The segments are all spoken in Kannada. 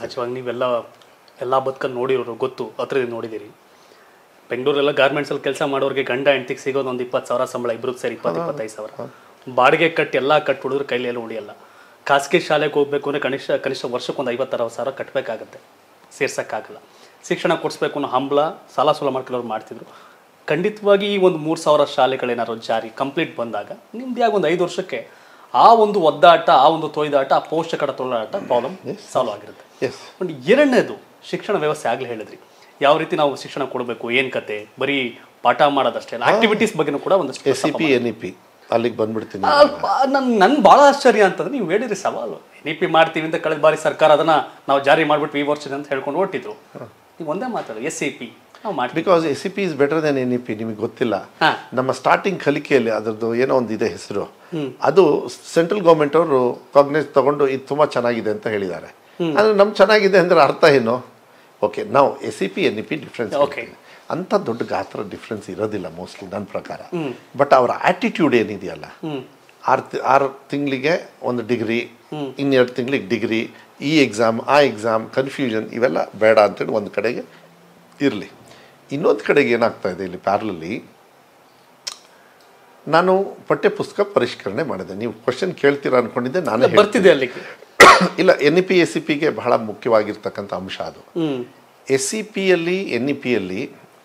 ಸಹಜವಾಗಿ ನೀವೆಲ್ಲ ಎಲ್ಲ ಬದುಕನ್ನು ನೋಡಿರೋರು ಗೊತ್ತು ಹತ್ರದಿಂದ ನೋಡಿದ್ದೀರಿ ಬೆಂಗಳೂರೆಲ್ಲ ಗಾರ್ಮೆಂಟ್ಸಲ್ಲಿ ಕೆಲಸ ಮಾಡೋರಿಗೆ ಗಂಡ ಹೆಂಡತಿಗೆ ಸಿಗೋದು ಒಂದು ಇಪ್ಪತ್ತು ಸಾವಿರ ಸಂಬಳ ಇಬ್ಬರಿಗೆ ಸೇರಿ ಇಪ್ಪತ್ತು ಇಪ್ಪತ್ತೈದು ಸಾವಿರ ಬಾಡಿಗೆ ಕಟ್ಟಿ ಎಲ್ಲ ಕಟ್ಟು ಹುಡುಗರು ಕೈಲೆಲ್ಲ ಉಳಿಯಲ್ಲ ಖಾಸಗಿ ಶಾಲೆಗೆ ಹೋಗಬೇಕು ಅಂದರೆ ಕನಿಷ್ಠ ಕನಿಷ್ಠ ವರ್ಷಕ್ಕೊಂದು ಐವತ್ತರವತ್ತು ಸಾವಿರ ಕಟ್ಟಬೇಕಾಗತ್ತೆ ಸೇರ್ಸೋಕ್ಕಾಗಲ್ಲ ಶಿಕ್ಷಣ ಕೊಡಿಸ್ಬೇಕು ಅನ್ನೋ ಹಂಬಲ ಸಾಲ ಸೂಲ ಮಾಡ್ಕೊಳ್ಳೋರು ಮಾಡ್ತಿದ್ರು ಖಂಡಿತವಾಗಿ ಈ ಒಂದು ಮೂರು ಸಾವಿರ ಶಾಲೆಗಳೇನಾದ್ರು ಜಾರಿ ಕಂಪ್ಲೀಟ್ ಬಂದಾಗ ನಿಮ್ದು ಒಂದು ಐದು ವರ್ಷಕ್ಕೆ ಆ ಒಂದು ಒದ್ದಾಟ ಆ ಒಂದು ತೊಯ್ದಾಟ ಆ ಪೋಷಕರ ತೊಳಾಟ ಪ್ರಾಬ್ಲಮ್ ಸಾಲ್ವ್ ಆಗಿರುತ್ತೆ ಒಂದು ಎರಡನೇದು ಶಿಕ್ಷಣ ವ್ಯವಸ್ಥೆ ಆಗಲಿ ಹೇಳಿದ್ರಿ ಯಾವ ರೀತಿ ನಾವು ಶಿಕ್ಷಣ ಕೊಡಬೇಕು ಏನು ಕತೆ ಬರೀ ಪಾಠ ಮಾಡೋದಷ್ಟೇ ಆಕ್ಟಿವಿಟೀಸ್ ಬಗ್ಗೆ ಕೂಡ ಒಂದು ಎಸ್ ಪಿ ಅಲ್ಲಿಗೆ ಬಂದ್ಬಿಡ್ತೀನಿ ನನ್ನ ಬಹಳ ಆಶ್ಚರ್ಯ ಅಂತಂದ್ರೆ ನೀವು ಹೇಳಿದ್ರಿ ಸವಾಲು ಎನ್ ಇ ಪಿ ಮಾಡ್ತೀವಿ ಅಂತ ಕಳೆದ ಬಾರಿ ಸರ್ಕಾರ ಅದನ್ನ ನಾವು ಜಾರಿ ಮಾಡಿಬಿಟ್ಟು ಈ ವರ್ಷದ ಅಂತ ಹೇಳ್ಕೊಂಡು ಹೊಟ್ಟಿದ್ರು ನೀವು ಒಂದೇ ಮಾತಾಡೋದು S C P because S C P is better than N E P ನಿಮಗೆ ಗೊತ್ತಿಲ್ಲ ನಮ್ಮ ಸ್ಟಾರ್ಟಿಂಗ್ ಕಲಿಕೆಯಲ್ಲಿ ಅದರದ್ದು ಏನೋ ಒಂದು ಇದೆ ಹೆಸರು ಅದು ಸೆಂಟ್ರಲ್ ಗೌರ್ಮೆಂಟ್ ಅವರು ಕಾಗ್ನೈಸ್ ತಗೊಂಡು ಇದು ತುಂಬಾ ಚೆನ್ನಾಗಿದೆ ಅಂತ ಹೇಳಿದ್ದಾರೆ ಆದರೆ ನಮ್ಗೆ ಚೆನ್ನಾಗಿದೆ ಅಂದ್ರೆ ಅರ್ಥ ಏನು ಓಕೆ ನಾವು S C P N E P difference ಅಂತ ದೊಡ್ಡ ಗಾತ್ರ ಡಿಫ್ರೆನ್ಸ್ ಇರೋದಿಲ್ಲ ಮೋಸ್ಟ್ಲಿ ನನ್ನ ಪ್ರಕಾರ ಬಟ್ ಅವರ ಆಟಿಟ್ಯೂಡ್ ಏನಿದೆಯಲ್ಲ ಆರು ಆರು ತಿಂಗಳಿಗೆ ಒಂದು ಡಿಗ್ರಿ ಇನ್ನೆರಡು ತಿಂಗಳಿಗೆ ಡಿಗ್ರಿ ಈ ಎಕ್ಸಾಮ್ ಆ ಎಕ್ಸಾಮ್ ಕನ್ಫ್ಯೂಷನ್ ಇವೆಲ್ಲ ಬೇಡ ಅಂತೇಳಿ ಒಂದು ಕಡೆಗೆ ಇರಲಿ ಇನ್ನೊಂದು ಕಡೆಗೆ ಏನಾಗ್ತಾ ಇದೆ ಇಲ್ಲಿ ಪ್ಯಾರಲಲ್ಲಿ ನಾನು ಪಠ್ಯಪುಸ್ತಕ ಪುಸ್ತಕ ಪರಿಷ್ಕರಣೆ ಮಾಡಿದೆ ನೀವು ಕ್ವಶನ್ ಕೇಳ್ತೀರಾ ಅನ್ಕೊಂಡಿದ್ದೆ ನಾನೇ ಬರ್ತಿದೆ ಅಲ್ಲಿ ಇಲ್ಲ N E P S C ಪಿಗೆ ಬಹಳ ಮುಖ್ಯವಾಗಿರ್ತಕ್ಕಂಥ ಅಂಶ ಅದು ಎಸ್ ಸಿ ಪಿಯಲ್ಲಿ e ಎನ್ ಇ e ಪಿಯಲ್ಲಿ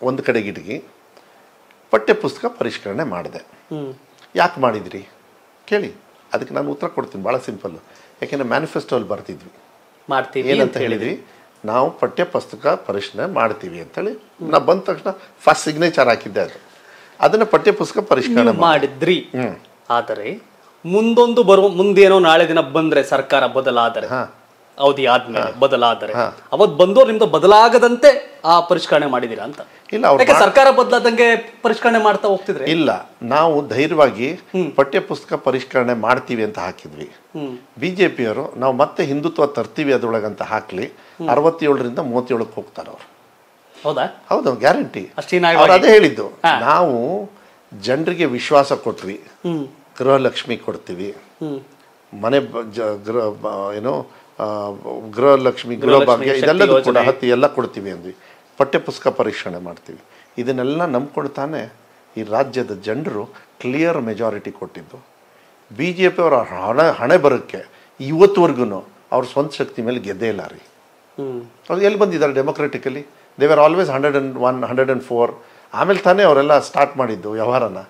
ಒಂದು ಕಡೆಗಿಡಗಿ ಪಠ್ಯ ಪುಸ್ತಕ ಪರಿಷ್ಕರಣೆ ಮಾಡಿದೆ ಯಾಕೆ ಮಾಡಿದಿರಿ ಕೇಳಿ ಅದಕ್ಕೆ ನಾನು ಉತ್ತರ ಕೊಡ್ತೀನಿ ಭಾಳ ಸಿಂಪಲ್ ಯಾಕೆಂದರೆ ಮ್ಯಾನಿಫೆಸ್ಟೋಲ್ಲಿ ಬರ್ತಿದ್ವಿ ಮಾಡ್ತೀವಿ ಏನಂತ ಹೇಳಿದ್ವಿ ನಾವು ಪಠ್ಯಪುಸ್ತಕ ಪರಿಶೀಲನೆ ಮಾಡ್ತೀವಿ ಅಂತೇಳಿ ನಾ ಬಂದ ತಕ್ಷಣ ಫಸ್ಟ್ ಸಿಗ್ನೇಚರ್ ಹಾಕಿದ್ದೆ ಅದು ಅದನ್ನು ಪಠ್ಯ ಪುಸ್ತಕ ಪರಿಷ್ಕರಣೆ ಮಾಡಿದ್ರಿ ಆದರೆ ಮುಂದೊಂದು ಬರುವ ಮುಂದೇನೋ ನಾಳೆ ದಿನ ಬಂದ್ರೆ ಸರ್ಕಾರ ಬದಲಾದರೆ ಅವಧಿ ಆದ್ಮೇಲೆ ಬದಲಾದರೆ ಅವತ್ ಬಂದವ್ರು ನಿಮ್ದು ಬದಲಾಗದಂತೆ ಆ ಪರಿಷ್ಕರಣೆ ಮಾಡಿದೀರಾ ಅಂತ ಇಲ್ಲ ಸರ್ಕಾರ ಬದಲಾದಂಗೆ ಪರಿಷ್ಕರಣೆ ಮಾಡ್ತಾ ಹೋಗ್ತಿದ್ರೆ ಇಲ್ಲ ನಾವು ಧೈರ್ಯವಾಗಿ ಪಠ್ಯ ಪರಿಷ್ಕರಣೆ ಮಾಡ್ತೀವಿ ಅಂತ ಹಾಕಿದ್ವಿ ಬಿಜೆಪಿಯವರು ನಾವು ಮತ್ತೆ ಹಿಂದುತ್ವ ತರ್ತೀವಿ ಅದ್ರೊಳಗಂತ ಹಾಕ್ಲಿ ಅರವತ್ತೇಳರಿಂದ ಮೂವತ್ತೇಳಕ್ಕೆ ಹೋಗ್ತಾರೆ ಅವ್ರು ಹೌದಾ ಹೌದು ಗ್ಯಾರಂಟಿ ಅವ್ರು ಅದೇ ಹೇಳಿದ್ದು ನಾವು ಜನರಿಗೆ ವಿಶ್ವಾಸ ಕೊಟ್ವಿ ಗೃಹಲಕ್ಷ್ಮಿ ಕೊಡ್ತೀವಿ ಮನೆ ಏನು ಗೃಹಲಕ್ಷ್ಮಿ ಗೃಹಭಾಗ್ಯ ಇದೆಲ್ಲದೂ ಕೂಡ ಹತ್ತಿ ಎಲ್ಲ ಕೊಡ್ತೀವಿ ಅಂದ್ವಿ ಪಠ್ಯಪುಸ್ತಕ ಪರೀಕ್ಷಣೆ ಮಾಡ್ತೀವಿ ಇದನ್ನೆಲ್ಲ ನಂಬ್ಕೊಂಡು ತಾನೇ ಈ ರಾಜ್ಯದ ಜನರು ಕ್ಲಿಯರ್ ಮೆಜಾರಿಟಿ ಕೊಟ್ಟಿದ್ದು ಬಿ ಜೆ ಪಿ ಅವರ ಹಣ ಹಣೆ ಬರೋಕ್ಕೆ ಇವತ್ತುವರೆಗೂ ಅವ್ರ ಸ್ವಂತ ಶಕ್ತಿ ಮೇಲೆ ಗೆದ್ದೇ ಇಲ್ಲ ರೀ ಅವ್ರು ಎಲ್ಲಿ ಬಂದಿದ್ದಾರೆ democratically they are always hundred and one hundred and four ಆಮೇಲೆ ತಾನೇ ಅವರೆಲ್ಲ ಸ್ಟಾರ್ಟ್ ಮಾಡಿದ್ದು ವ್ಯವಹಾರನ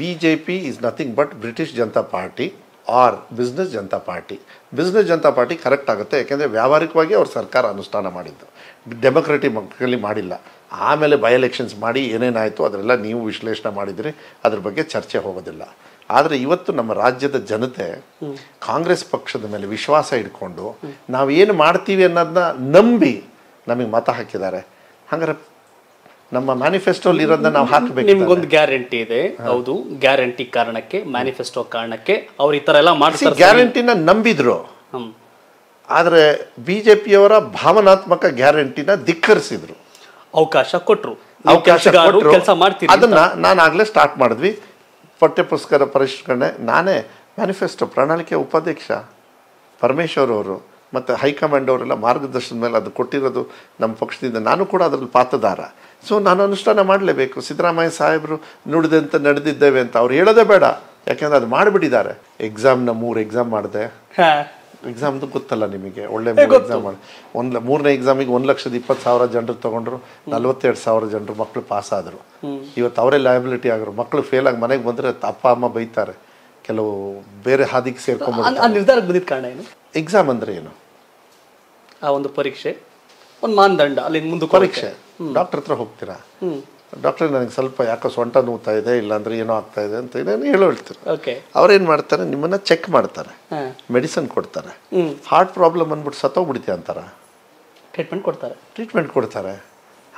B J P is nothing but British Janata party or business Janata party business Janata party correct ಆಗುತ್ತೆ ಯಾಕೆಂದರೆ ವ್ಯಾವಹಾರಿಕವಾಗಿ ಅವ್ರ ಸರ್ಕಾರ ಅನುಷ್ಠಾನ ಮಾಡಿದ್ದು ಮಕ್ಕಳಲ್ಲಿ ಮಾಡಿಲ್ಲ ಆಮೇಲೆ ಬೈ ಎಲೆಕ್ಷನ್ಸ್ ಮಾಡಿ ಏನೇನಾಯಿತು ಅದರೆಲ್ಲ ನೀವು ವಿಶ್ಲೇಷಣೆ ಮಾಡಿದರೆ ಅದ್ರ ಬಗ್ಗೆ ಚರ್ಚೆ ಹೋಗೋದಿಲ್ಲ ಆದರೆ ಇವತ್ತು ನಮ್ಮ ರಾಜ್ಯದ ಜನತೆ ಕಾಂಗ್ರೆಸ್ ಪಕ್ಷದ ಮೇಲೆ ವಿಶ್ವಾಸ ಇಟ್ಕೊಂಡು ಏನು ಮಾಡ್ತೀವಿ ಅನ್ನೋದನ್ನ ನಂಬಿ ನಮಗೆ ಮತ ಹಾಕಿದ್ದಾರೆ ಹಾಗಾದ್ರೆ ನಮ್ಮ ಮ್ಯಾನಿಫೆಸ್ಟೋ ಇರೋದನ್ನ ನಾವು ಹಾಕಬೇಕು ನಿಮ್ಗೊಂದು ಗ್ಯಾರಂಟಿ ಇದೆ ಹೌದು ಗ್ಯಾರಂಟಿ ಕಾರಣಕ್ಕೆ ಮ್ಯಾನಿಫೆಸ್ಟೋ ಕಾರಣಕ್ಕೆ ಅವ್ರು ಈ ತರ ಎಲ್ಲ ಮಾಡಿಸಿ ಗ್ಯಾರಂಟಿನ ನಂಬಿದ್ರು ಆದ್ರೆ ಬಿ ಜೆ ಭಾವನಾತ್ಮಕ ಗ್ಯಾರಂಟಿನ ಧಿಕ್ಕರಿಸಿದ್ರು ಅವಕಾಶ ಕೊಟ್ರು ಅವಕಾಶ ಕೆಲಸ ಅದನ್ನ ನಾನು ಆಗ್ಲೇ ಸ್ಟಾರ್ಟ್ ಮಾಡಿದ್ವಿ ಪಠ್ಯ ಪುಸ್ತಕದ ಪರಿಷ್ಕರಣೆ ನಾನೇ ಮ್ಯಾನಿಫೆಸ್ಟೋ ಪ್ರಣಾಳಿಕೆ ಉಪಾಧ್ಯಕ್ಷ ಪರಮೇಶ್ವರ್ ಅವರು ಮತ್ತು ಹೈಕಮಾಂಡ್ ಅವರೆಲ್ಲ ಮಾರ್ಗದರ್ಶನದ ಮೇಲೆ ಅದು ಕೊಟ್ಟಿರೋದು ನಮ್ಮ ಪಕ್ಷದಿಂದ ನಾನು ಕೂಡ ಅದರಲ್ಲಿ ಪಾತ್ರದಾರ ಸೊ ನಾನು ಅನುಷ್ಠಾನ ಮಾಡಲೇಬೇಕು ಸಿದ್ದರಾಮಯ್ಯ ಸಾಹೇಬರು ನುಡಿದಂತೆ ನಡೆದಿದ್ದೇವೆ ಅಂತ ಅವ್ರು ಹೇಳೋದೇ ಬೇಡ ಯಾಕೆಂದ್ರೆ ಅದು ಮಾಡಿಬಿಟ್ಟಿದ್ದಾರೆ ಎಕ್ಸಾಮ್ನ ಮೂರು ಎಕ್ಸಾಮ್ ಮಾಡಿದೆ ಎಕ್ಸಾಮ್ದು ಗೊತ್ತಲ್ಲ ನಿಮಗೆ ಒಳ್ಳೆ ಎಕ್ಸಾಮ್ ಮಾಡಿ ಒಂದು ಮೂರನೇ ಎಕ್ಸಾಮಿಗೆ ಒಂದು ಲಕ್ಷದ ಇಪ್ಪತ್ತು ಸಾವಿರ ಜನರು ತೊಗೊಂಡ್ರು ನಲ್ವತ್ತೆರಡು ಸಾವಿರ ಜನರು ಮಕ್ಕಳು ಪಾಸ್ ಆದರು ಇವತ್ತು ಅವರೇ ಲಯಬಿಲಿಟಿ ಆಗರು ಮಕ್ಕಳು ಫೇಲ್ ಆಗಿ ಮನೆಗೆ ಬಂದರೆ ಅಪ್ಪ ಅಮ್ಮ ಬೈತಾರೆ ಕೆಲವು ಬೇರೆ ಹಾದಿಗೆ ಸೇರ್ಕೊಂಡು ಏನು ಎಕ್ಸಾಮ್ ಅಂದರೆ ಏನು ಆ ಒಂದು ಪರೀಕ್ಷೆ ಒಂದು ಮಾನದಂಡ ಅಲ್ಲಿ ಮುಂದೆ ಪರೀಕ್ಷೆ ಡಾಕ್ಟರ್ ಹತ್ರ ಹೋಗ್ತೀರಾ ಡಾಕ್ಟರ್ ನನಗೆ ಸ್ವಲ್ಪ ಯಾಕೋ ಸೊಂಟ ನೋವ್ತಾ ಇದೆ ಇಲ್ಲಾಂದ್ರೆ ಏನೋ ಆಗ್ತಾ ಇದೆ ಅಂತ ನಾನು ಹೇಳ್ತಾರೆ ಓಕೆ ಅವ್ರೇನು ಮಾಡ್ತಾರೆ ನಿಮ್ಮನ್ನ ಚೆಕ್ ಮಾಡ್ತಾರೆ ಮೆಡಿಸನ್ ಕೊಡ್ತಾರೆ ಹಾರ್ಟ್ ಪ್ರಾಬ್ಲಮ್ ಅಂದ್ಬಿಟ್ಟು ಸತ್ತೋಗ್ಬಿಡ್ತೀಯ ಅಂತಾರ ಟ್ರೀಟ್ಮೆಂಟ್ ಕೊಡ್ತಾರೆ ಟ್ರೀಟ್ಮೆಂಟ್ ಕೊಡ್ತಾರೆ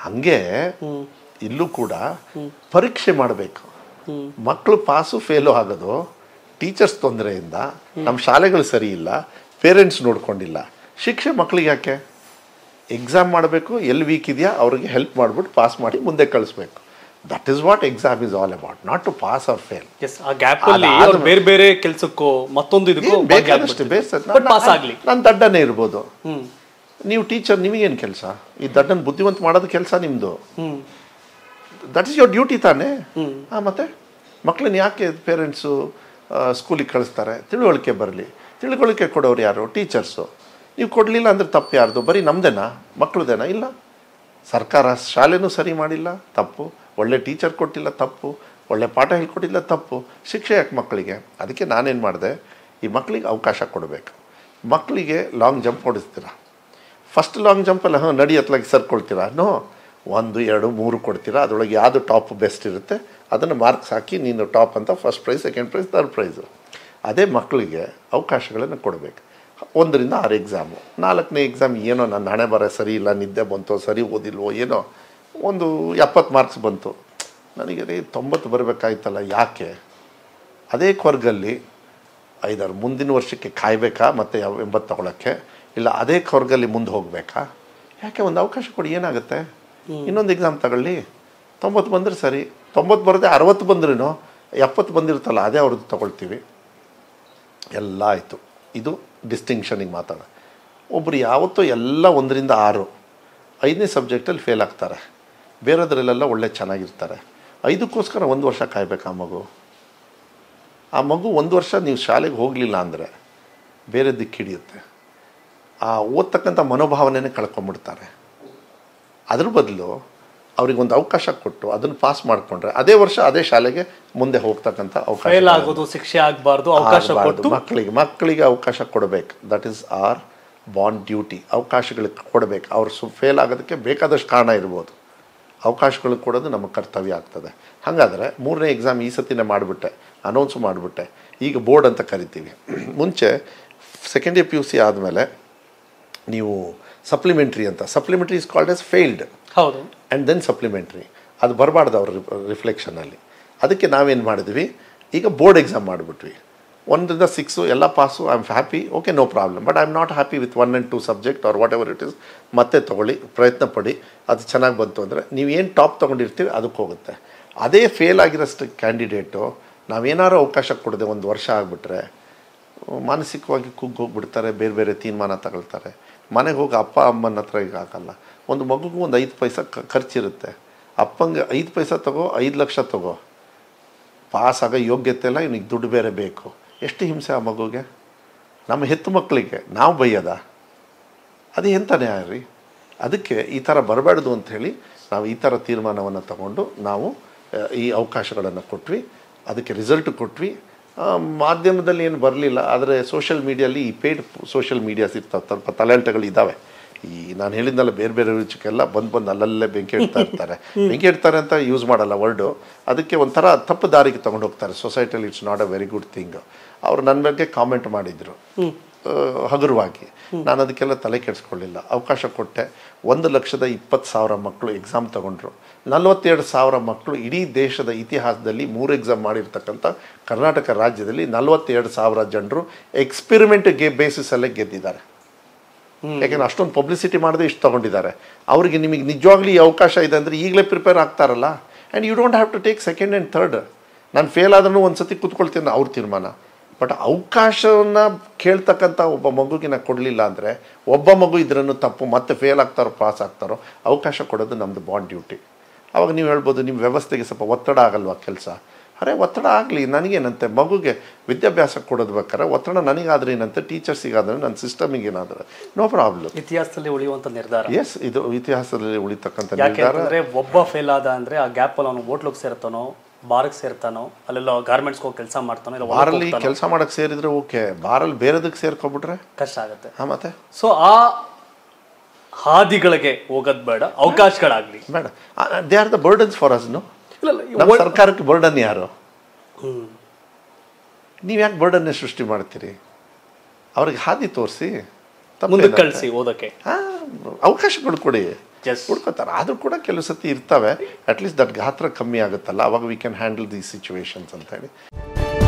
ಹಾಗೆ ಇಲ್ಲೂ ಕೂಡ ಪರೀಕ್ಷೆ ಮಾಡಬೇಕು ಮಕ್ಕಳು ಪಾಸು ಫೇಲು ಆಗೋದು ಟೀಚರ್ಸ್ ತೊಂದರೆಯಿಂದ ನಮ್ಮ ಶಾಲೆಗಳು ಸರಿ ಇಲ್ಲ ಪೇರೆಂಟ್ಸ್ ನೋಡ್ಕೊಂಡಿಲ್ಲ ಶಿಕ್ಷೆ ಮಕ್ಕಳಿಗೆ ಯಾಕೆ ಎಕ್ಸಾಮ್ ಮಾಡಬೇಕು ಎಲ್ಲಿ ವೀಕ್ ಇದೆಯಾ ಅವ್ರಿಗೆ ಹೆಲ್ಪ್ ಮಾಡಿಬಿಟ್ಟು ಪಾಸ್ ಮಾಡಿ ಮುಂದೆ ಕಳಿಸ್ಬೇಕು that is what exam is all about not to pass or fail ಬೇರೆ ಬೇರೆ ಕೆಲಸಕ್ಕೂ ಮತ್ತೊಂದು ಬೇಕಾದಷ್ಟು ಆಗಲಿ ನಾನು ದಡ್ಡನೇ ಇರ್ಬೋದು ನೀವು ಟೀಚರ್ ನಿಮಗೇನು ಕೆಲಸ ಈ ದಡ್ಡನ ಬುದ್ಧಿವಂತ ಮಾಡೋದು ಕೆಲಸ ನಿಮ್ಮದು ದಟ್ ಇಸ್ ಯೋರ್ ಡ್ಯೂಟಿ ತಾನೇ ಹಾಂ ಮತ್ತೆ ಮಕ್ಕಳನ್ನ ಯಾಕೆ ಪೇರೆಂಟ್ಸು ಸ್ಕೂಲಿಗೆ ಕಳಿಸ್ತಾರೆ ತಿಳುವಳಿಕೆ ಬರಲಿ ತಿಳುವಳಿಕೆ ಕೊಡೋರು ಯಾರು ಟೀಚರ್ಸು ನೀವು ಕೊಡಲಿಲ್ಲ ಅಂದರೆ ತಪ್ಪು ಯಾರ್ದು ಬರೀ ನಮ್ಮದೇನಾ ಮಕ್ಕಳದೇನಾ ಇಲ್ಲ ಸರ್ಕಾರ ಶಾಲೆನೂ ಸರಿ ಮಾಡಿಲ್ಲ ತಪ್ಪು ಒಳ್ಳೆ ಟೀಚರ್ ಕೊಟ್ಟಿಲ್ಲ ತಪ್ಪು ಒಳ್ಳೆ ಪಾಠ ಹೇಳ್ಕೊಟ್ಟಿಲ್ಲ ತಪ್ಪು ಶಿಕ್ಷೆ ಯಾಕೆ ಮಕ್ಕಳಿಗೆ ಅದಕ್ಕೆ ನಾನೇನು ಮಾಡಿದೆ ಈ ಮಕ್ಕಳಿಗೆ ಅವಕಾಶ ಕೊಡಬೇಕು ಮಕ್ಕಳಿಗೆ ಲಾಂಗ್ ಜಂಪ್ ಹೊಡಿಸ್ತೀರಾ ಫಸ್ಟ್ ಲಾಂಗ್ ಜಂಪಲ್ಲಿ ಹಾಂ ನಡಿ ಅತ್ಲಾಗಿ ಸರ್ಕೊಳ್ತೀರಾ ನೋ ಒಂದು ಎರಡು ಮೂರು ಕೊಡ್ತೀರಾ ಅದರೊಳಗೆ ಯಾವುದು ಟಾಪ್ ಬೆಸ್ಟ್ ಇರುತ್ತೆ ಅದನ್ನು ಮಾರ್ಕ್ಸ್ ಹಾಕಿ ನೀನು ಟಾಪ್ ಅಂತ first prize second prize third prize ಅದೇ ಮಕ್ಕಳಿಗೆ ಅವಕಾಶಗಳನ್ನು ಕೊಡಬೇಕು ಒಂದರಿಂದ ಆರು ಎಕ್ಸಾಮು ನಾಲ್ಕನೇ ಎಕ್ಸಾಮ್ ಏನೋ ನನ್ನ ಹಣೆ ಬರ ಸರಿ ಇಲ್ಲ ನಿದ್ದೆ ಬಂತು ಸರಿ ಓದಿಲ್ವೋ ಏನೋ ಒಂದು ಎಪ್ಪತ್ತು ಮಾರ್ಕ್ಸ್ ಬಂತು ನನಗೆ ರೀ ತೊಂಬತ್ತು ಬರಬೇಕಾಯ್ತಲ್ಲ ಯಾಕೆ ಅದೇ ಕೊರ್ಗಲ್ಲಿ ಐದಾರು ಮುಂದಿನ ವರ್ಷಕ್ಕೆ ಕಾಯಬೇಕಾ ಮತ್ತು ಎಂಬತ್ತು ತೊಗೊಳಕ್ಕೆ ಇಲ್ಲ ಅದೇ ಕೊರ್ಗಲ್ಲಿ ಮುಂದೆ ಹೋಗಬೇಕಾ ಯಾಕೆ ಒಂದು ಅವಕಾಶ ಕೊಡಿ ಏನಾಗುತ್ತೆ ಇನ್ನೊಂದು ಎಕ್ಸಾಮ್ ತಗೊಳ್ಳಿ ತೊಂಬತ್ತು ಬಂದರೆ ಸರಿ ತೊಂಬತ್ತು ಬರದೆ ಅರವತ್ತು ಬಂದ್ರೂ ಎಪ್ಪತ್ತು ಬಂದಿರುತ್ತಲ್ಲ ಅದೇ ಅವ್ರದ್ದು ತೊಗೊಳ್ತೀವಿ ಎಲ್ಲ ಆಯಿತು ಇದು ಡಿಸ್ಟಿಂಕ್ಷನಿಗೆ ಮಾತಾಡೋಣ ಒಬ್ಬರು ಯಾವತ್ತೂ ಎಲ್ಲ ಒಂದರಿಂದ ಆರು ಐದನೇ ಸಬ್ಜೆಕ್ಟಲ್ಲಿ ಫೇಲ್ ಆಗ್ತಾರೆ ಬೇರೆದ್ರಲ್ಲೆಲ್ಲ ಒಳ್ಳೆ ಚೆನ್ನಾಗಿರ್ತಾರೆ ಐದಕ್ಕೋಸ್ಕರ ಒಂದು ವರ್ಷ ಕಾಯಬೇಕಾ ಆ ಮಗು ಆ ಮಗು ಒಂದು ವರ್ಷ ನೀವು ಶಾಲೆಗೆ ಹೋಗಲಿಲ್ಲ ಅಂದರೆ ಬೇರೆ ದಿಕ್ಕು ಹಿಡಿಯುತ್ತೆ ಆ ಓದ್ತಕ್ಕಂಥ ಮನೋಭಾವನೆ ಕಳ್ಕೊಂಬಿಡ್ತಾರೆ ಅದ್ರ ಬದಲು ಒಂದು ಅವಕಾಶ ಕೊಟ್ಟು ಅದನ್ನು ಪಾಸ್ ಮಾಡಿಕೊಂಡ್ರೆ ಅದೇ ವರ್ಷ ಅದೇ ಶಾಲೆಗೆ ಮುಂದೆ ಹೋಗ್ತಕ್ಕಂಥ ಅವಕಾಶ ಆಗೋದು ಶಿಕ್ಷೆ ಆಗಬಾರ್ದು ಅವಕಾಶ ಕೊಟ್ಟು ಮಕ್ಕಳಿಗೆ ಮಕ್ಕಳಿಗೆ ಅವಕಾಶ ಕೊಡಬೇಕು that is our bounden duty ಅವಕಾಶಗಳಿಗೆ ಕೊಡಬೇಕು ಅವ್ರ ಸು ಫೇಲ್ ಆಗೋದಕ್ಕೆ ಬೇಕಾದಷ್ಟು ಕಾರಣ ಇರ್ಬೋದು ಅವಕಾಶಗಳು ಕೊಡೋದು ನಮ್ಮ ಕರ್ತವ್ಯ ಆಗ್ತದೆ ಹಾಗಾದರೆ ಮೂರನೇ ಎಕ್ಸಾಮ್ ಈ ಸತಿನೇ ಮಾಡಿಬಿಟ್ಟೆ ಅನೌನ್ಸ್ ಮಾಡಿಬಿಟ್ಟೆ ಈಗ ಬೋರ್ಡ್ ಅಂತ ಕರಿತೀವಿ ಮುಂಚೆ second year P U C ಆದಮೇಲೆ ನೀವು ಸಪ್ಲಿಮೆಂಟ್ರಿ ಅಂತ supplementary is called as failed ಹೌದು ಆ್ಯಂಡ್ ದೆನ್ ಸಪ್ಲಿಮೆಂಟ್ರಿ ಅದು ಬರಬಾರ್ದು ಅವ್ರ ರಿಫ್ಲೆಕ್ಷನಲ್ಲಿ ಅದಕ್ಕೆ ನಾವೇನು ಮಾಡಿದ್ವಿ ಈಗ ಬೋರ್ಡ್ ಎಕ್ಸಾಮ್ ಮಾಡಿಬಿಟ್ವಿ ಒಂದರಿಂದ ಸಿಕ್ಸು ಎಲ್ಲ pass I am happy okay no problem but I am not happy with one and two subject or whatever it is ಮತ್ತೆ ತೊಗೊಳ್ಳಿ ಪ್ರಯತ್ನ ಪಡಿ ಅದು ಚೆನ್ನಾಗಿ ಬಂತು ಅಂದರೆ ಏನು ಟಾಪ್ ತೊಗೊಂಡಿರ್ತೀವಿ ಅದಕ್ಕೆ ಹೋಗುತ್ತೆ ಅದೇ ಫೇಲ್ ಆಗಿರೋಷ್ಟು ಕ್ಯಾಂಡಿಡೇಟು ನಾವೇನಾರು ಅವಕಾಶ ಕೊಡದೆ ಒಂದು ವರ್ಷ ಆಗಿಬಿಟ್ರೆ ಮಾನಸಿಕವಾಗಿ ಕುಗ್ಗೋಗ್ಬಿಡ್ತಾರೆ ಬೇರೆ ಬೇರೆ ತೀರ್ಮಾನ ತಗೊಳ್ತಾರೆ ಮನೆಗೆ ಹೋಗಿ ಅಪ್ಪ ಅಮ್ಮನ ಹತ್ರ ಈಗ ಆಗಲ್ಲ ಒಂದು ಮಗುಗೂ ಒಂದು ಐದು ಪೈಸಾ ಖರ್ಚಿರುತ್ತೆ ಅಪ್ಪಂಗೆ ಐದು ಪೈಸ ತಗೋ ಐದು ಲಕ್ಷ ತಗೋ ಪಾಸಾಗೋ ಯೋಗ್ಯತೆ ಎಲ್ಲ ಇವನಿಗೆ ದುಡ್ಡು ಬೇರೆ ಬೇಕು ಎಷ್ಟು ಹಿಂಸೆ ಆ ಮಗುಗೆ ನಮ್ಮ ಹೆತ್ತು ಮಕ್ಕಳಿಗೆ ನಾವು ಬೈಯೋದ ಅದು ಎಂಥ ನ್ಯಾಯ ರೀ ಅದಕ್ಕೆ ಈ ಥರ ಬರಬಾರ್ದು ಅಂಥೇಳಿ ನಾವು ಈ ಥರ ತೀರ್ಮಾನವನ್ನು ತಗೊಂಡು ನಾವು ಈ ಅವಕಾಶಗಳನ್ನು ಕೊಟ್ವಿ ಅದಕ್ಕೆ ರಿಸಲ್ಟ್ ಕೊಟ್ವಿ ಮಾಧ್ಯಮದಲ್ಲಿ ಏನು ಬರಲಿಲ್ಲ ಆದರೆ ಸೋಷಿಯಲ್ ಮೀಡಿಯಲ್ಲಿ ಈ ಪೇಯ್ಡ್ ಸೋಷಿಯಲ್ ಮೀಡಿಯಾಸ್ ಇರ್ತಾವೆ ಸ್ವಲ್ಪ ತಲೆಹೆಲ್ಟಗಳು ಇದ್ದಾವೆ ಈ ನಾನು ಹೇಳಿದ್ನಲ್ಲ ಬೇರೆ ಬೇರೆ ರುಚಿಗೆಲ್ಲ ಬಂದು ಬಂದು ಅಲ್ಲಲ್ಲೇ ಬೆಂಕಿ ಇಡ್ತಾ ಇರ್ತಾರೆ ಬೆಂಕಿ ಇಡ್ತಾರೆ ಅಂತ ಯೂಸ್ ಮಾಡಲ್ಲ ವರ್ಡು ಅದಕ್ಕೆ ಒಂಥರ ತಪ್ಪು ದಾರಿಗೆ ತೊಗೊಂಡು ಹೋಗ್ತಾರೆ ಸೊಸೈಟಿಯಲ್ಲಿ it's not a very good thing ಅವರು ನನ್ನ ಬಗ್ಗೆ ಕಾಮೆಂಟ್ ಮಾಡಿದರು ಹಗುರವಾಗಿ ನಾನು ಅದಕ್ಕೆಲ್ಲ ತಲೆ ಕೆಡಿಸ್ಕೊಳ್ಳಿಲ್ಲ ಅವಕಾಶ ಕೊಟ್ಟೆ ಒಂದು ಲಕ್ಷದ ಇಪ್ಪತ್ತು ಸಾವಿರ ಮಕ್ಕಳು ಎಕ್ಸಾಮ್ ತಗೊಂಡ್ರು ನಲವತ್ತೆರಡು ಸಾವಿರ ಮಕ್ಕಳು ಇಡೀ ದೇಶದ ಇತಿಹಾಸದಲ್ಲಿ ಮೂರು ಎಕ್ಸಾಮ್ ಮಾಡಿರ್ತಕ್ಕಂಥ ಕರ್ನಾಟಕ ರಾಜ್ಯದಲ್ಲಿ ನಲವತ್ತೆರಡು ಸಾವಿರ ಜನರು ಎಕ್ಸ್ಪಿರಿಮೆಂಟ್ಗೆ ಬೇಸಿಸಲ್ಲೇ ಗೆದ್ದಿದ್ದಾರೆ ಯಾಕಂದ್ರೆ ಅಷ್ಟೊಂದು ಪಬ್ಲಿಸಿಟಿ ಮಾಡದೆ ಇಷ್ಟು ತೊಗೊಂಡಿದ್ದಾರೆ ಅವ್ರಿಗೆ ನಿಮಗೆ ನಿಜವಾಗ್ಲೂ ಈ ಅವಕಾಶ ಇದೆ ಅಂದರೆ ಈಗಲೇ ಪ್ರಿಪೇರ್ ಆಗ್ತಾರಲ್ಲ and you don't have to take second and third ನಾನು ಫೇಲ್ ಆದ್ರೂ ಒಂದು ಸತಿ ಕೂತ್ಕೊಳ್ತೀನಿ ಅವ್ರ ತೀರ್ಮಾನ ಬಟ್ ಅವಕಾಶವನ್ನು ಕೇಳ್ತಕ್ಕಂಥ ಒಬ್ಬ ಮಗುಗೆ ನಾನು ಕೊಡಲಿಲ್ಲ ಅಂದರೆ ಒಬ್ಬ ಮಗು ಇದರನ್ನು ತಪ್ಪು ಮತ್ತೆ ಫೇಲ್ ಆಗ್ತಾರೋ ಪಾಸ್ ಆಗ್ತಾರೋ ಅವಕಾಶ ಕೊಡೋದು ನಮ್ಮದು ಬಾಂಡ್ ಡ್ಯೂಟಿ ಆವಾಗ ನೀವು ಹೇಳ್ಬೋದು ನಿಮ್ಮ ವ್ಯವಸ್ಥೆಗೆ ಸ್ವಲ್ಪ ಒತ್ತಡ ಆಗಲ್ವಾ ಕೆಲಸ ಅರೆ ಒತ್ತಡ ಆಗಲಿ ನನಗೇನಂತೆ ಮಗುಗೆ ವಿದ್ಯಾಭ್ಯಾಸ ಕೊಡೋದು ಬೇಕಾರೆ ಒತ್ತಡ ನನಗಾದ್ರೆ ಏನಂತೆ ಟೀಚರ್ಸಿಗಾದ್ರೆ ನನ್ನ ಸಿಸ್ಟಮಿಗೆ ಏನಾದರೆ ನೋ ಪ್ರಾಬ್ಲಮ್ ಇತಿಹಾಸದಲ್ಲಿ ಉಳಿಯುವಂಥ ನಿರ್ಧಾರ ಎಸ್ ಇದು ಇತಿಹಾಸದಲ್ಲಿ ಉಳಿತಕ್ಕಂಥ ನಿರ್ಧಾರ ಒಬ್ಬ ಫೇಲ್ ಆದ ಅಂದರೆ ಆ ಗ್ಯಾಪಲ್ಲಿ ಅವನು ಹೋಟ್ಲಿಗೆ ಸೇರ್ತಾನೋ ಬಾರಕ್ ಸೇರ್ತಾನೋ ಅಲ್ಲೆಲ್ಲ ಗಾರ್ಮೆಂಟ್ಸ್ ಹೋಗಿ ಕೆಲಸ ಮಾಡ್ತಾನೋ ಇಲ್ಲ ಬಾರಲ್ಲಿ ಕೆಲಸ ಮಾಡಕ್ಕೆ ಸೇರಿದ್ರೆ ಓಕೆ ಬಾರಲ್ಲಿ ಬೇರೆದಕ್ಕೆ ಸೇರ್ಕೊಬಿಟ್ರೆ ಕಷ್ಟ ಆಗುತ್ತೆ ಹಾಂ ಮತ್ತೆ ಸೊ ಆ ಹಾದಿಗಳಿಗೆ ಹೋಗೋದು ಬೇಡ ಅವಕಾಶಗಳಾಗಲಿ ಬೇಡ they are the burdens for ಅಸ್ನು ಸರ್ಕಾರಕ್ಕೆ ಬರ್ಡನ್ ಯಾರು ನೀವು ಯಾಕೆ ಬರ್ಡನ್ನೇ ಸೃಷ್ಟಿ ಮಾಡ್ತೀರಿ ಅವ್ರಿಗೆ ಹಾದಿ ತೋರಿಸಿ ಕಳಿಸಿ ಓದಕ್ಕೆ ಕೊಡ್ಕೊಡಿ ಕೊಡ್ಕೊಡಿ ಹುಡ್ಕೋತಾರೆ ಆದರೂ ಕೂಡ ಕೆಲವು ಸತಿ ಇರ್ತವೆ ಅಟ್ಲೀಸ್ಟ್ ದಟ್ ಗಾತ್ರ ಕಮ್ಮಿ ಆಗುತ್ತಲ್ಲ ಅವಾಗ we can handle these situations ಅಂತ ಹೇಳಿ